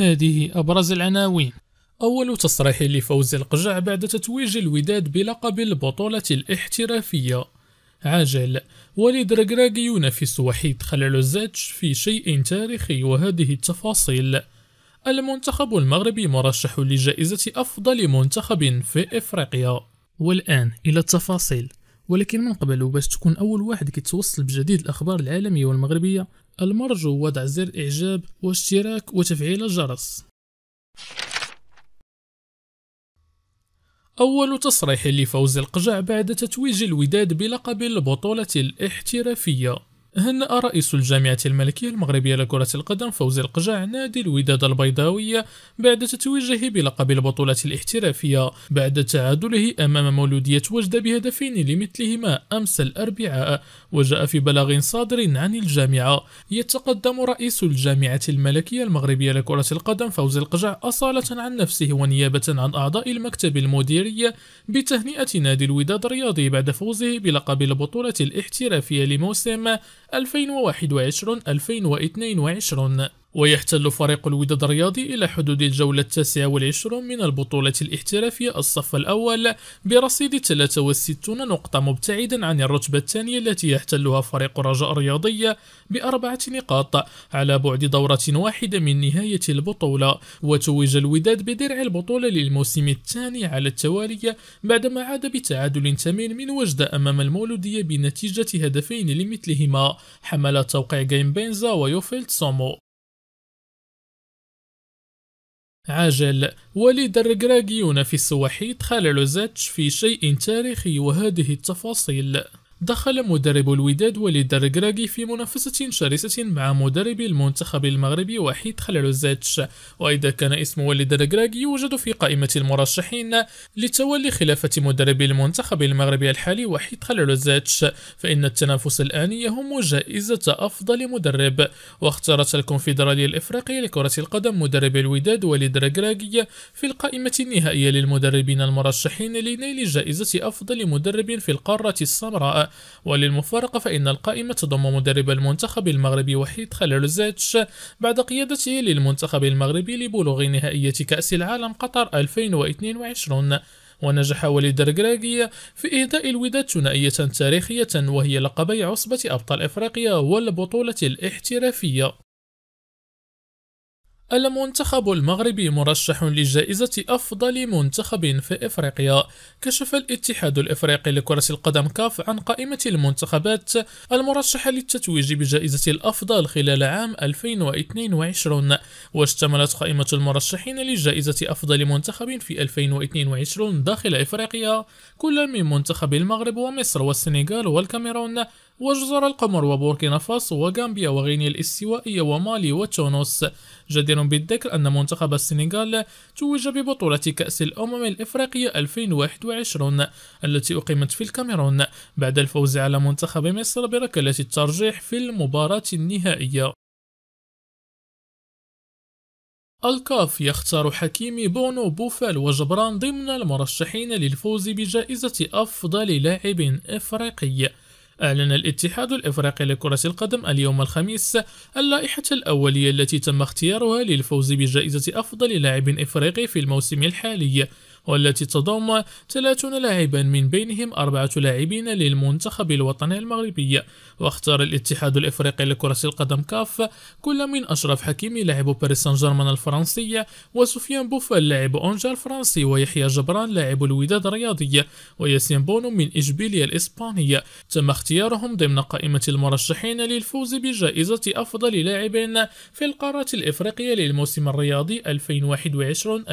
هذه أبرز العناوين أول تصريح لفوز القجع بعد تتويج الوداد بلقب البطولة الاحترافية عاجل وليد ركراكي ينافس وحيد خلالوزاتش في شيء تاريخي وهذه التفاصيل المنتخب المغربي مرشح لجائزة أفضل منتخب في إفريقيا والآن إلى التفاصيل ولكن من قبل وباش تكون أول واحد كيتوصل بجديد الأخبار العالمية والمغربية المرجو وضع زر إعجاب واشتراك وتفعيل الجرس أول تصريح لفوز القجع بعد تتويج الوداد بلقب البطولة الاحترافية هنأ رئيس الجامعة الملكية المغربية لكرة القدم فوزي القجاع نادي الوداد البيضاوية بعد تتويجه بلقب البطولة الاحترافية بعد تعادله أمام مولودية وجدة بهدفين لمثلهما أمس الأربعاء وجاء في بلاغ صادر عن الجامعة يتقدم رئيس الجامعة الملكية المغربية لكرة القدم فوزي القجاع أصالة عن نفسه ونيابة عن أعضاء المكتب المديرية بتهنئة نادي الوداد الرياضي بعد فوزه بلقب البطولة الاحترافية لموسم 2021 2022 ويحتل فريق الوداد الرياضي إلى حدود الجولة التاسعة والعشرون من البطولة الاحترافية الصف الأول برصيد 63 نقطة مبتعدا عن الرتبة الثانية التي يحتلها فريق الرجاء الرياضي بأربعة نقاط على بعد دورة واحدة من نهاية البطولة وتوج الوداد بدرع البطولة للموسم الثاني على التوالي بعدما عاد بتعادل ثمين من وجدة أمام المولودية بنتيجة هدفين لمثلهما حمل توقيع جيم بينزا ويوفيلد سومو عاجل وليد الرقراقيون في السواحيد خللوا زاتش في شيء تاريخي وهذه التفاصيل دخل مدرب الوداد وليد الركراكي في منافسة شرسة مع مدرب المنتخب المغربي وحيد الزاتش وإذا كان اسم وليد الركراكي يوجد في قائمة المرشحين لتولي خلافة مدرب المنتخب المغربي الحالي وحيد الزاتش فإن التنافس الآن يهم جائزة أفضل مدرب واختارت الكونفدرالية الإفريقية لكرة القدم مدرب الوداد وليد الركراكي في القائمة النهائية للمدربين المرشحين لنيل جائزة أفضل مدرب في القارة السمراء وللمفارقة فإن القائمة تضم مدرب المنتخب المغربي وحيد خلال زاتش بعد قيادته للمنتخب المغربي لبلوغ نهائية كأس العالم قطر 2022 ونجح وليد الركراكي في إهداء الوداد ثنائية تاريخية وهي لقبي عصبة أبطال إفريقيا والبطولة الاحترافية المنتخب المغربي مرشح لجائزة أفضل منتخب في إفريقيا كشف الاتحاد الإفريقي لكرة القدم كاف عن قائمة المنتخبات المرشحة للتتويج بجائزة الأفضل خلال عام 2022 واشتملت قائمة المرشحين لجائزة أفضل منتخب في 2022 داخل إفريقيا كل من منتخب المغرب ومصر والسنغال والكاميرون وجزر القمر وبوركينا فاسو وغامبيا وغينيا الاستوائية ومالي وتونس جدير بالذكر أن منتخب السنغال توج ببطولة كأس الأمم الإفريقية 2021 التي أقيمت في الكاميرون بعد الفوز على منتخب مصر بركلة الترجيح في المباراة النهائية الكاف يختار حكيمي بونو بوفال وجبران ضمن المرشحين للفوز بجائزة أفضل لاعب إفريقي أعلن الاتحاد الإفريقي لكرة القدم اليوم الخميس اللائحة الأولية التي تم اختيارها للفوز بجائزة أفضل لاعب إفريقي في الموسم الحالي والتي تضم 30 لاعبا من بينهم أربعة لاعبين للمنتخب الوطني المغربي واختار الاتحاد الإفريقي لكرة القدم كاف كل من أشرف حكيمي لاعب باريس سان جيرمان الفرنسي وسفيان بوفال لاعب أونجا الفرنسي ويحيى جبران لاعب الوداد الرياضي وياسين بونو من اشبيليا الإسبانية تم اختيارهم ضمن قائمة المرشحين للفوز بجائزة أفضل لاعب في القارة الإفريقية للموسم الرياضي 2021-2022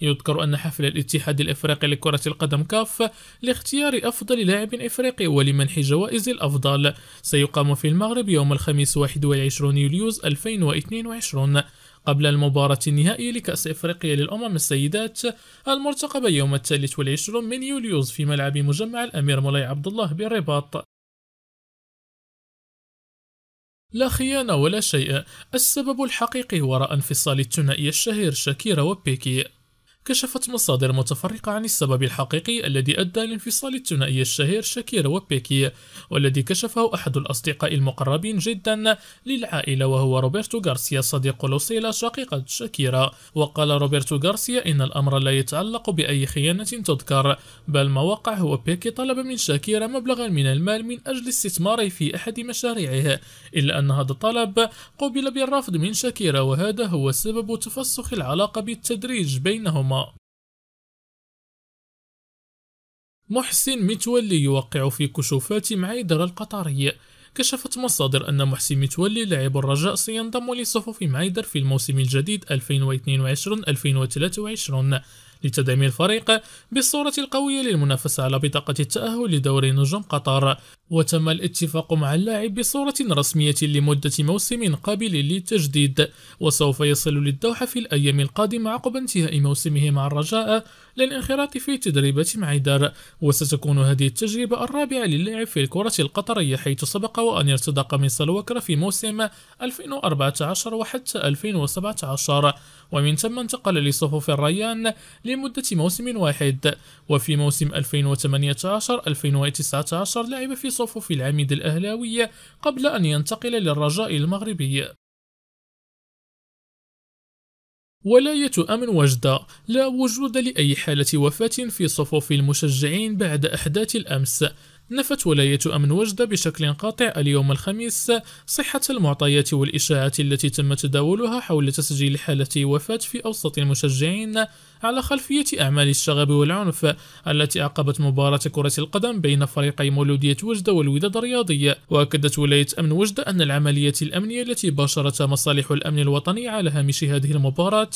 يذكر أن حفل الاتحاد الإفريقي لكرة القدم كاف لاختيار أفضل لاعب إفريقي ولمنح جوائز الأفضل سيقام في المغرب يوم الخميس 21 يوليوز 2022 قبل المباراة النهائية لكأس إفريقيا للأمم السيدات المرتقبة يوم الثالث والعشرون من يوليوز في ملعب مجمع الأمير مولاي عبد الله بالرباط لا خيانة ولا شيء السبب الحقيقي وراء انفصال الثنائي الشهير شاكيرا وبيكي كشفت مصادر متفرقة عن السبب الحقيقي الذي أدى لانفصال الثنائي الشهير شاكيرا وبيكي والذي كشفه أحد الأصدقاء المقربين جدا للعائلة وهو روبرتو غارسيا صديق لوسيلا شقيقة شاكيرا وقال روبرتو غارسيا إن الأمر لا يتعلق بأي خيانة تذكر بل ما وقع هو بيكي طلب من شاكيرا مبلغا من المال من أجل استثماره في أحد مشاريعه إلا أن هذا الطلب قوبل بالرفض من شاكيرا وهذا هو سبب تفسخ العلاقة بالتدريج بينهما محسن متولي يوقع في كشوفات مع القطري القطرية كشفت مصادر أن محسن متولي لاعب الرجاء سينضم لصفوف معيدر في الموسم الجديد 2022-2023 لتدعيم الفريق بالصورة القوية للمنافسة على بطاقة التأهل لدوري نجوم قطر وتم الاتفاق مع اللاعب بصورة رسمية لمدة موسم قابل للتجديد وسوف يصل للدوحة في الأيام القادمة عقب انتهاء موسمه مع الرجاء للانخراط في تدريبات معيدر وستكون هذه التجربة الرابعة للاعب في الكرة القطرية حيث سبق وأن ارتدى قميص الوكر في موسم 2014 وحتى 2017 ومن ثم انتقل لصفوف الريان لمدة موسم واحد وفي موسم 2018-2019 لعب في صفوف العميد الأهلاوي قبل أن ينتقل للرجاء المغربي ولاية أمن وجدة لا وجود لأي حالة وفاة في صفوف المشجعين بعد أحداث الأمس نفت ولاية أمن وجدة بشكل قاطع اليوم الخميس صحة المعطيات والإشاعات التي تم تداولها حول تسجيل حالة وفاة في أوسط المشجعين على خلفية أعمال الشغب والعنف التي أعقبت مباراة كرة القدم بين فريقي مولودية وجدة والوداد الرياضية وأكدت ولاية أمن وجدة أن العملية الأمنية التي باشرتها مصالح الأمن الوطني على هامش هذه المباراة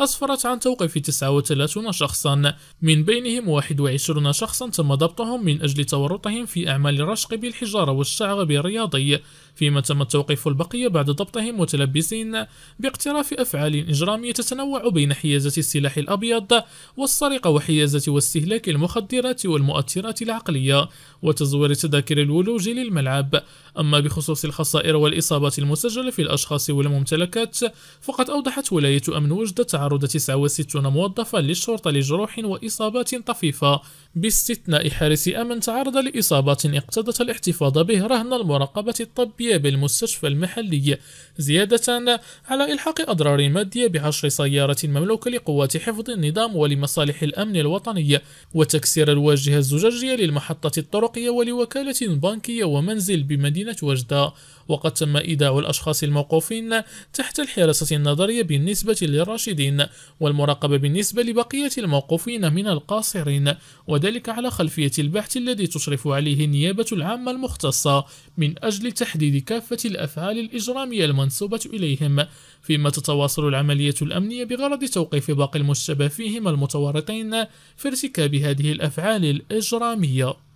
أسفرت عن توقيف 39 شخصا من بينهم 21 شخصا تم ضبطهم من أجل تورطهم في أعمال الرشق بالحجارة والشعب الرياضي فيما تم توقيف البقية بعد ضبطهم متلبسين باقتراف أفعال إجرامية تتنوع بين حيازة السلاح الأبيض الأبيض والسرقة وحيازة واستهلاك المخدرات والمؤثرات العقلية وتزوير تذاكر الولوج للملعب أما بخصوص الخسائر والإصابات المسجلة في الأشخاص والممتلكات فقد أوضحت ولاية أمن وجدة تعرض 69 موظفا للشرطة لجروح وإصابات طفيفة باستثناء حارس أمن تعرض لإصابات اقتضت الاحتفاظ به رهن المراقبة الطبية بالمستشفى المحلي زيادة على إلحاق أضرار مادية بعشر سيارات مملوكة لقوات حفظ النظام ولمصالح الأمن الوطني وتكسير الواجهة الزجاجية للمحطة الطرقية ولوكالة بنكية ومنزل بمدينة وجدة وقد تم إيداع الأشخاص الموقوفين تحت الحراسة النظرية بالنسبة للراشدين والمراقبة بالنسبة لبقية الموقوفين من القاصرين وذلك على خلفية البحث الذي تشرف عليه النيابة العامة المختصة من أجل تحديد كافة الأفعال الإجرامية المنسوبة إليهم فيما تتواصل العملية الأمنية بغرض توقيف باقي المشتبه فيهم المتورطين في ارتكاب هذه الأفعال الإجرامية